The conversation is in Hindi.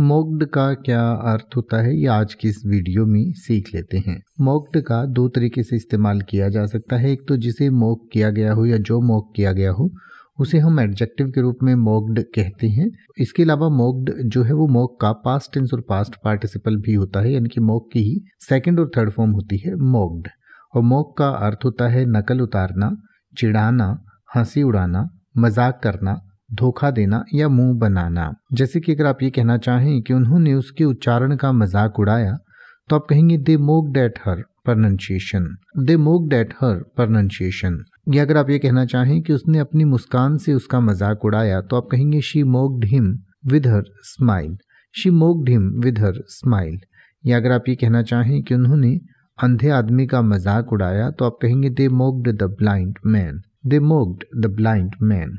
मोग्ड का क्या अर्थ होता है ये आज की इस वीडियो में सीख लेते हैं मोक्ड का दो तरीके से इस्तेमाल किया जा सकता है एक तो जिसे मोक किया गया हो या जो मोक किया गया हो उसे हम एडजेक्टिव के रूप में मोक्ड कहते हैं इसके अलावा मोक्ड जो है वो मोक का पास्ट टेंस और पास्ट पार्टिसिपल भी होता है यानी कि मोक की ही सेकेंड और थर्ड फॉर्म होती है मोक्ड और मोक का अर्थ होता है नकल उतारना चिड़ाना हंसी उड़ाना मजाक करना धोखा देना या मुंह बनाना जैसे कि अगर आप ये कहना चाहें कि उन्होंने उसके उच्चारण का मजाक उड़ाया तो आप कहेंगे they mocked her pronunciation they mocked her pronunciation या अगर आप ये कहना चाहें कि उसने अपनी मुस्कान से उसका मजाक उड़ाया तो आप कहेंगे she mock them with her smile she mock them with her smile या अगर आप ये कहना चाहें कि उन्होंने अंधे आदमी का मजाक उड़ाया तो आप कहेंगे they mocked the blind man they mocked the blind man